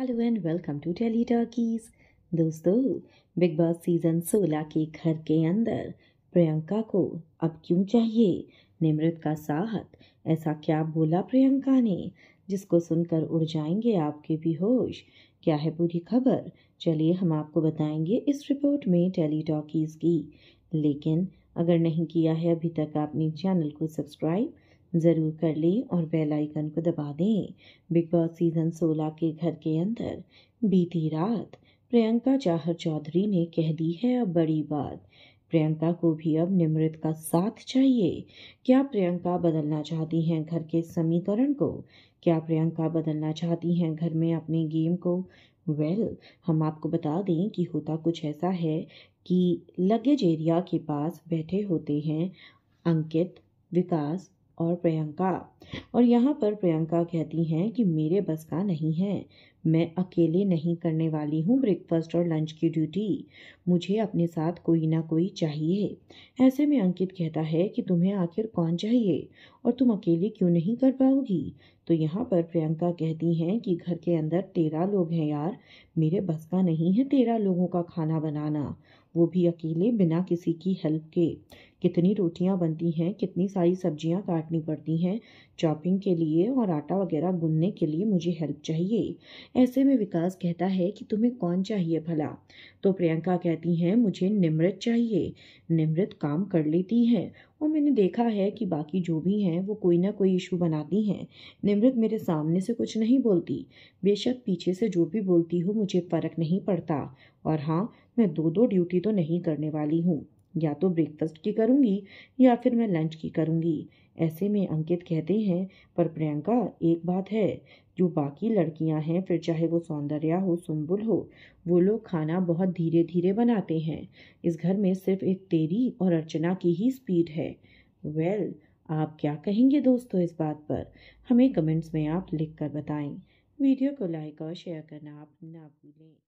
hello and welcome to tele talkies दोस्तों Bigg Boss season 16 के घर के अंदर प्रियंका को अब क्यों चाहिए निमृत का साहत ऐसा क्या बोला प्रियंका ने जिसको सुनकर उड़ जाएंगे आपके भी होश क्या है पूरी खबर चलिए हम आपको बताएंगे इस रिपोर्ट में टेली टॉकीज़ की लेकिन अगर नहीं किया है अभी तक आपने चैनल को सब्सक्राइब ज़रूर कर लें और बेल आइकन को दबा दें बिग बॉस सीज़न 16 के घर के अंदर बीती रात प्रियंका चाहर चौधरी ने कह दी है अब बड़ी बात प्रियंका को भी अब निमृत का साथ चाहिए क्या प्रियंका बदलना चाहती हैं घर के समीकरण को क्या प्रियंका बदलना चाहती हैं घर में अपने गेम को वेल well, हम आपको बता दें कि होता कुछ ऐसा है कि लगेज एरिया के पास बैठे होते हैं अंकित विकास और प्रियंका और यहाँ पर प्रियंका कहती हैं कि मेरे बस का नहीं है मैं अकेले नहीं करने वाली हूँ ब्रेकफास्ट और लंच की ड्यूटी मुझे अपने साथ कोई ना कोई चाहिए ऐसे में अंकित कहता है कि तुम्हें आखिर कौन चाहिए और तुम अकेले क्यों नहीं कर पाओगी तो यहाँ पर प्रियंका कहती हैं कि घर के अंदर तेरह लोग हैं यार मेरे बस का नहीं है तेरह लोगों का खाना बनाना वो भी अकेले बिना किसी की हेल्प के कितनी रोटियां बनती हैं कितनी सारी सब्जियां काटनी पड़ती हैं चॉपिंग के लिए और आटा वगैरह गुनने के लिए मुझे हेल्प चाहिए ऐसे में विकास कहता है कि तुम्हें कौन चाहिए भला तो प्रियंका कहती हैं मुझे निमृत चाहिए निमृत काम कर लेती हैं और मैंने देखा है कि बाकी जो भी हैं वो कोई ना कोई इशू बनाती हैं निमृत मेरे सामने से कुछ नहीं बोलती बेशक पीछे से जो भी बोलती हो मुझे फ़र्क नहीं पड़ता और हाँ मैं दो दो ड्यूटी तो नहीं करने वाली हूँ या तो ब्रेकफास्ट की करूँगी या फिर मैं लंच की करूँगी ऐसे में अंकित कहते हैं पर प्रियंका एक बात है जो बाकी लड़कियां हैं फिर चाहे वो सौंदर्या हो सुम्बुल हो वो लोग खाना बहुत धीरे धीरे बनाते हैं इस घर में सिर्फ एक तेरी और अर्चना की ही स्पीड है वेल well, आप क्या कहेंगे दोस्तों इस बात पर हमें कमेंट्स में आप लिख कर बताएं वीडियो को लाइक और शेयर करना आप ना भूलें